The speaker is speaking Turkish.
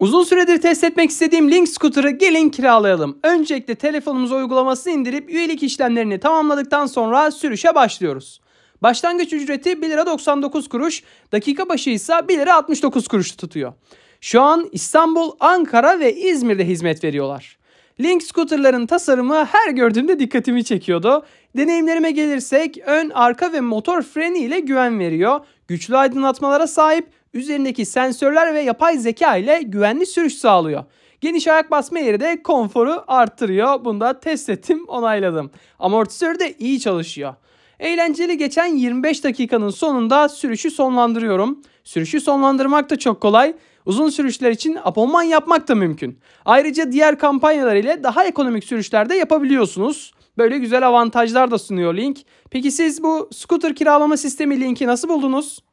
Uzun süredir test etmek istediğim Link Scooter'ı gelin kiralayalım. Öncelikle telefonumuza uygulamasını indirip üyelik işlemlerini tamamladıktan sonra sürüşe başlıyoruz. Başlangıç ücreti 1 lira 99 kuruş, dakika başı ise 1 lira 69 kuruş tutuyor. Şu an İstanbul, Ankara ve İzmir'de hizmet veriyorlar. Link scooterların tasarımı her gördüğümde dikkatimi çekiyordu. Deneyimlerime gelirsek ön, arka ve motor freni ile güven veriyor. Güçlü aydınlatmalara sahip üzerindeki sensörler ve yapay zeka ile güvenli sürüş sağlıyor. Geniş ayak basma yeri de konforu arttırıyor. Bunu da test ettim, onayladım. Amortisör de iyi çalışıyor. Eğlenceli geçen 25 dakikanın sonunda sürüşü sonlandırıyorum. Sürüşü sonlandırmak da çok kolay. Uzun sürüşler için abonman yapmak da mümkün. Ayrıca diğer kampanyalar ile daha ekonomik sürüşlerde yapabiliyorsunuz. Böyle güzel avantajlar da sunuyor Link. Peki siz bu scooter kiralama sistemi Link'i nasıl buldunuz?